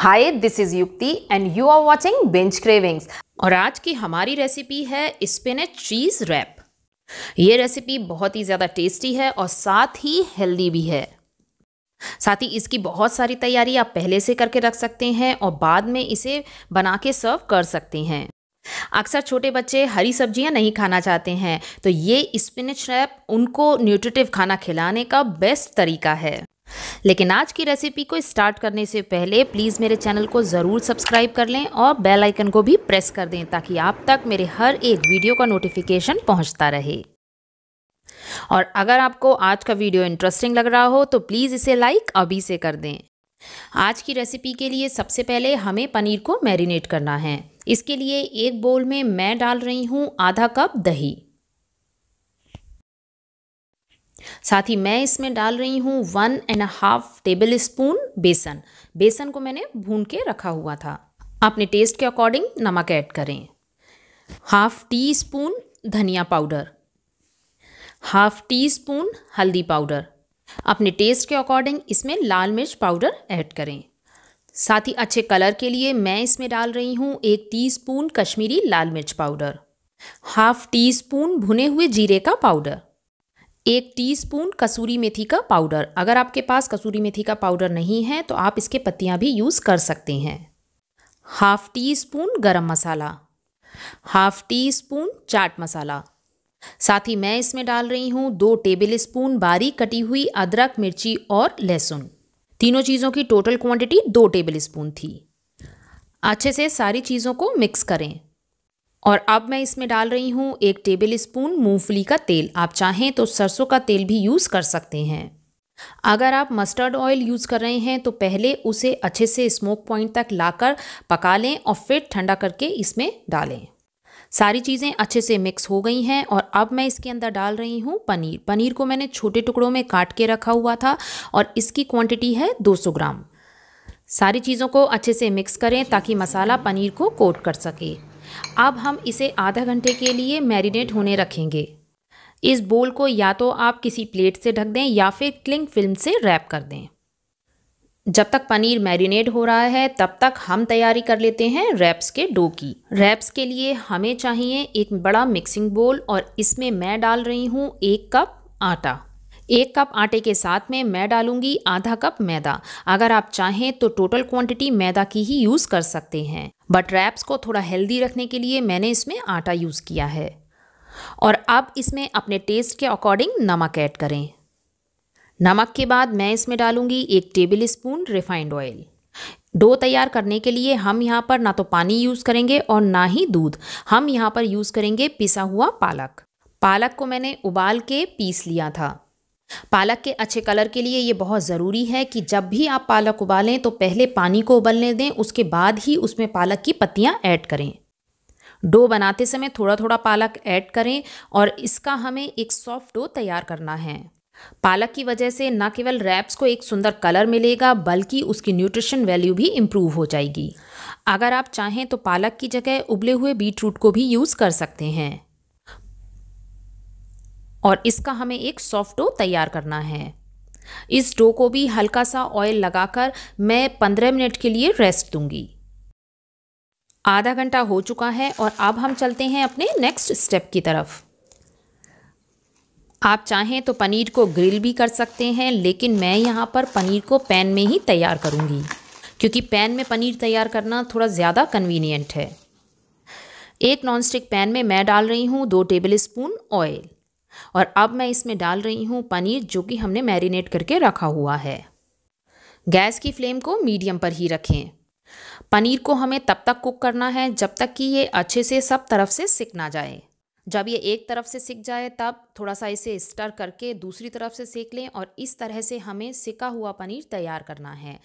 hi this is Yukti and you are watching bench cravings और आज की हमारी रेसिपी है स्पिनच चीज़ रैप ये रेसिपी बहुत ही ज़्यादा टेस्टी है और साथ ही हेल्दी भी है साथ ही इसकी बहुत सारी तैयारी आप पहले से करके रख सकते हैं और बाद में इसे बना के सर्व कर सकते हैं अक्सर छोटे बच्चे हरी सब्जियां नहीं खाना चाहते हैं तो ये स्पिनच रैप उनको न्यूट्रिटिव खाना खिलाने का बेस्ट तरीका है लेकिन आज की रेसिपी को स्टार्ट करने से पहले प्लीज़ मेरे चैनल को ज़रूर सब्सक्राइब कर लें और बेल आइकन को भी प्रेस कर दें ताकि आप तक मेरे हर एक वीडियो का नोटिफिकेशन पहुंचता रहे और अगर आपको आज का वीडियो इंटरेस्टिंग लग रहा हो तो प्लीज़ इसे लाइक अभी से कर दें आज की रेसिपी के लिए सबसे पहले हमें पनीर को मैरिनेट करना है इसके लिए एक बोल में मैं डाल रही हूँ आधा कप दही साथ ही मैं इसमें डाल रही हूँ one and half tablespoon बेसन बेसन को मैंने भून के रखा हुआ था अपने टेस्ट के अकॉर्डिंग नमक ऐड करें हाफ टी स्पून धनिया पाउडर हाफ टी स्पून हल्दी पाउडर अपने टेस्ट के अकॉर्डिंग इसमें लाल मिर्च पाउडर ऐड करें साथ ही अच्छे कलर के लिए मैं इसमें डाल रही हूँ एक टीस्पून कश्मीरी लाल मिर्च पाउडर हाफ टी स्पून भुने हुए जीरे का पाउडर एक टीस्पून कसूरी मेथी का पाउडर अगर आपके पास कसूरी मेथी का पाउडर नहीं है तो आप इसके पत्तियाँ भी यूज़ कर सकते हैं half teaspoon garam masala half teaspoon chaat masala साथ ही मैं इसमें डाल रही हूँ दो टेबल स्पून बारीक कटी हुई अदरक मिर्ची और लहसुन तीनों चीज़ों की टोटल क्वांटिटी दो टेबल स्पून थी अच्छे से सारी चीज़ों को मिक्स करें और अब मैं इसमें डाल रही हूँ एक टेबल स्पून मूँगफली का तेल आप चाहें तो सरसों का तेल भी यूज़ कर सकते हैं अगर आप मस्टर्ड ऑयल यूज़ कर रहे हैं तो पहले उसे अच्छे से स्मोक पॉइंट तक लाकर पका लें और फिर ठंडा करके इसमें डालें सारी चीज़ें अच्छे से मिक्स हो गई हैं और अब मैं इसके अंदर डाल रही हूँ पनीर पनीर को मैंने छोटे टुकड़ों में काट के रखा हुआ था और इसकी क्वांटिटी है 200 ग्राम सारी चीज़ों को अच्छे से मिक्स करें ताकि मसाला पनीर को कोट कर सके अब हम इसे आधा घंटे के लिए मैरिनेट होने रखेंगे इस बोल को या तो आप किसी प्लेट से ढक दें या फिर क्लिंग फिल्म से रैप कर दें जब तक पनीर मैरिनेट हो रहा है तब तक हम तैयारी कर लेते हैं रैप्स के डो की रैप्स के लिए हमें चाहिए एक बड़ा मिक्सिंग बोल और इसमें मैं डाल रही हूँ एक कप आटा एक कप आटे के साथ में मैं डालूंगी आधा कप मैदा अगर आप चाहें तो टोटल क्वांटिटी मैदा की ही यूज़ कर सकते हैं बट रैप्स को थोड़ा हेल्दी रखने के लिए मैंने इसमें आटा यूज़ किया है और अब इसमें अपने टेस्ट के अकॉर्डिंग नमक ऐड करें नमक के बाद मैं इसमें डालूंगी एक tablespoon refined oil dough तैयार करने के लिए हम यहाँ पर ना तो पानी यूज़ करेंगे और ना ही दूध हम यहाँ पर यूज़ करेंगे पिसा हुआ पालक पालक को मैंने उबाल के पीस लिया था पालक के अच्छे कलर के लिए ये बहुत ज़रूरी है कि जब भी आप पालक उबालें तो पहले पानी को उबलने दें उसके बाद ही उसमें पालक की पत्तियाँ ऐड करें डो बनाते समय थोड़ा थोड़ा पालक ऐड करें और इसका हमें एक सॉफ्ट डो तैयार करना है पालक की वजह से न केवल रैप्स को एक सुंदर कलर मिलेगा बल्कि उसकी न्यूट्रिशन वैल्यू भी इम्प्रूव हो जाएगी अगर आप चाहें तो पालक की जगह उबले हुए बीट रूट को भी यूज़ कर सकते हैं और इसका हमें एक सॉफ्ट डो तैयार करना है इस डो को भी हल्का सा ऑयल लगाकर मैं 15 मिनट के लिए रेस्ट दूंगी आधा घंटा हो चुका है और अब हम चलते हैं अपने नेक्स्ट स्टेप की तरफ आप चाहें तो पनीर को ग्रिल भी कर सकते हैं लेकिन मैं यहाँ पर पनीर को पैन में ही तैयार करूँगी क्योंकि पैन में पनीर तैयार करना थोड़ा ज़्यादा कन्वीनियंट है एक नॉनस्टिक पैन में मैं डाल रही हूँ दो टेबल स्पून ऑयल और अब मैं इसमें डाल रही हूँ पनीर जो कि हमने मैरिनेट करके रखा हुआ है गैस की फ्लेम को मीडियम पर ही रखें पनीर को हमें तब तक कुक करना है जब तक कि ये अच्छे से सब तरफ से सिक ना जाए जब ये एक तरफ से सिक जाए तब थोड़ा सा इसे स्टर करके दूसरी तरफ से सेक लें और इस तरह से हमें सिका हुआ पनीर तैयार करना है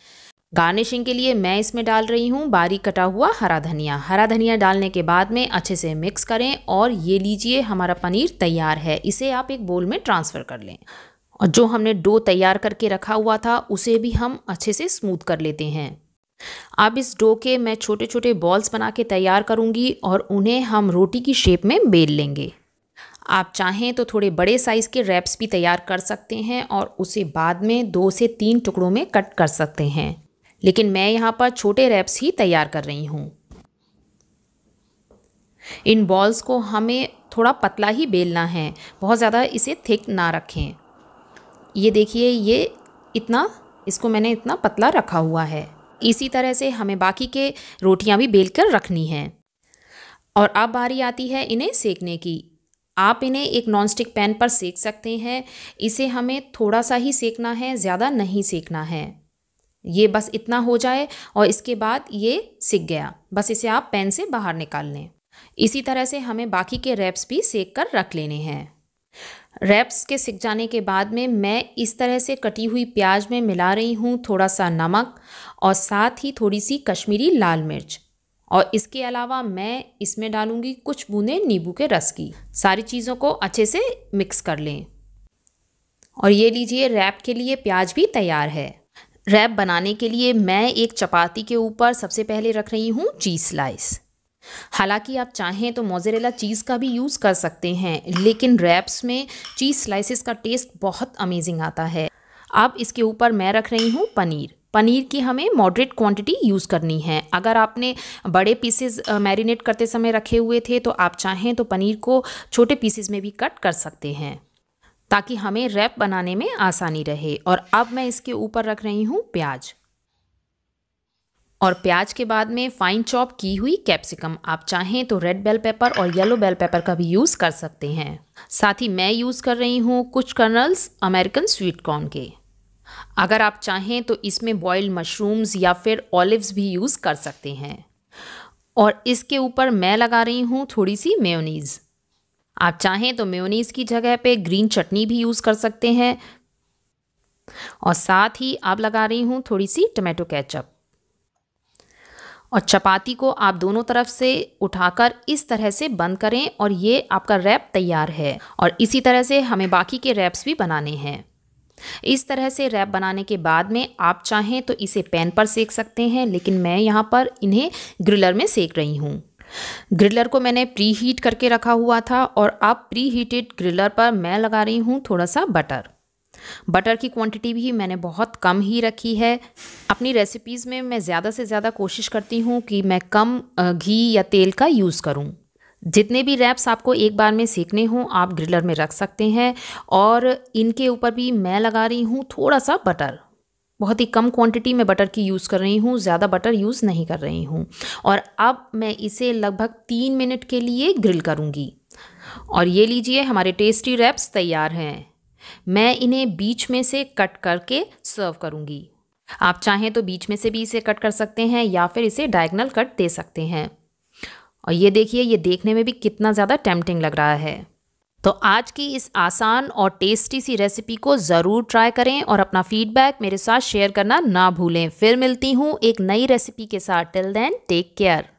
गार्निशिंग के लिए मैं इसमें डाल रही हूँ बारीक कटा हुआ हरा धनिया हरा धनिया डालने के बाद में अच्छे से मिक्स करें और ये लीजिए हमारा पनीर तैयार है इसे आप एक बोल में ट्रांसफ़र कर लें और जो हमने डो तैयार करके रखा हुआ था उसे भी हम अच्छे से स्मूथ कर लेते हैं अब इस डो के मैं छोटे छोटे बॉल्स बना के तैयार करूँगी और उन्हें हम रोटी की शेप में बेल लेंगे आप चाहें तो थोड़े बड़े साइज़ के रैप्स भी तैयार कर सकते हैं और उसे बाद में दो से तीन टुकड़ों में कट कर सकते हैं लेकिन मैं यहाँ पर छोटे रैप्स ही तैयार कर रही हूँ इन बॉल्स को हमें थोड़ा पतला ही बेलना है बहुत ज़्यादा इसे थिक ना रखें ये देखिए ये इतना इसको मैंने इतना पतला रखा हुआ है इसी तरह से हमें बाकी के रोटियाँ भी बेल कर रखनी हैं और अब बारी आती है इन्हें सेकने की आप इन्हें एक नॉनस्टिक पैन पर सेक सकते हैं इसे हमें थोड़ा सा ही सेकना है ज़्यादा नहीं सेकना है ये बस इतना हो जाए और इसके बाद ये सीख गया बस इसे आप पेन से बाहर निकाल लें इसी तरह से हमें बाकी के रैप्स भी सेक कर रख लेने हैं रैप्स के सिक जाने के बाद में मैं इस तरह से कटी हुई प्याज में मिला रही हूँ थोड़ा सा नमक और साथ ही थोड़ी सी कश्मीरी लाल मिर्च और इसके अलावा मैं इसमें डालूँगी कुछ बूंदे नींबू के रस की सारी चीज़ों को अच्छे से मिक्स कर लें और ये लीजिए रैप के लिए प्याज भी तैयार है रैप बनाने के लिए मैं एक चपाती के ऊपर सबसे पहले रख रही हूँ चीज़ स्लाइस हालांकि आप चाहें तो मोजरेला चीज़ का भी यूज़ कर सकते हैं लेकिन रैप्स में चीज़ स्लाइसिस का टेस्ट बहुत अमेजिंग आता है अब इसके ऊपर मैं रख रही हूँ पनीर पनीर की हमें मॉडरेट क्वांटिटी यूज़ करनी है अगर आपने बड़े पीसेस मैरिनेट करते समय रखे हुए थे तो आप चाहें तो पनीर को छोटे पीसेस में भी कट कर सकते हैं ताकि हमें रैप बनाने में आसानी रहे और अब मैं इसके ऊपर रख रही हूँ प्याज और प्याज के बाद में फाइन चॉप की हुई कैप्सिकम आप चाहें तो रेड बेल पेपर और येलो बेल पेपर का भी यूज़ कर सकते हैं साथ ही मैं यूज़ कर रही हूँ कुछ कर्नल्स अमेरिकन स्वीट कॉर्न के अगर आप चाहें तो इसमें बॉयल्ड मशरूम्स या फिर ऑलिव्स भी यूज़ कर सकते हैं और इसके ऊपर मैं लगा रही हूँ थोड़ी सी मेयोनीज़ आप चाहें तो मेयोनीज़ की जगह पे ग्रीन चटनी भी यूज़ कर सकते हैं और साथ ही आप लगा रही हूँ थोड़ी सी टमाटो केचप और चपाती को आप दोनों तरफ से उठाकर इस तरह से बंद करें और ये आपका रैप तैयार है और इसी तरह से हमें बाकी के रैप्स भी बनाने हैं इस तरह से रैप बनाने के बाद में आप चाहें तो इसे पैन पर सेक सकते हैं लेकिन मैं यहाँ पर इन्हें ग्रिलर में सेक रही हूँ ग्रिलर को मैंने प्री हीट करके रखा हुआ था और अब प्री हीटेड ग्रिलर पर मैं लगा रही हूँ थोड़ा सा बटर बटर की क्वांटिटी भी मैंने बहुत कम ही रखी है अपनी रेसिपीज़ में मैं ज़्यादा से ज़्यादा कोशिश करती हूँ कि मैं कम घी या तेल का यूज़ करूँ जितने भी रैप्स आपको एक बार में सेकने हों आप ग्रिलर में रख सकते हैं और इनके ऊपर भी मैं लगा रही हूँ थोड़ा सा बटर बहुत ही कम क्वांटिटी में बटर की यूज़ कर रही हूँ ज़्यादा बटर यूज़ नहीं कर रही हूँ और अब मैं इसे लगभग तीन मिनट के लिए ग्रिल करूँगी और ये लीजिए हमारे टेस्टी रैप्स तैयार हैं मैं इन्हें बीच में से कट करके सर्व करूँगी आप चाहें तो बीच में से भी इसे कट कर सकते हैं या फिर इसे डायगनल कट दे सकते हैं और ये देखिए ये देखने में भी कितना ज़्यादा टेम्पटिंग लग रहा है तो आज की इस आसान और टेस्टी सी रेसिपी को ज़रूर ट्राई करें और अपना फीडबैक मेरे साथ शेयर करना ना भूलें फिर मिलती हूँ एक नई रेसिपी के साथ टिल देन टेक केयर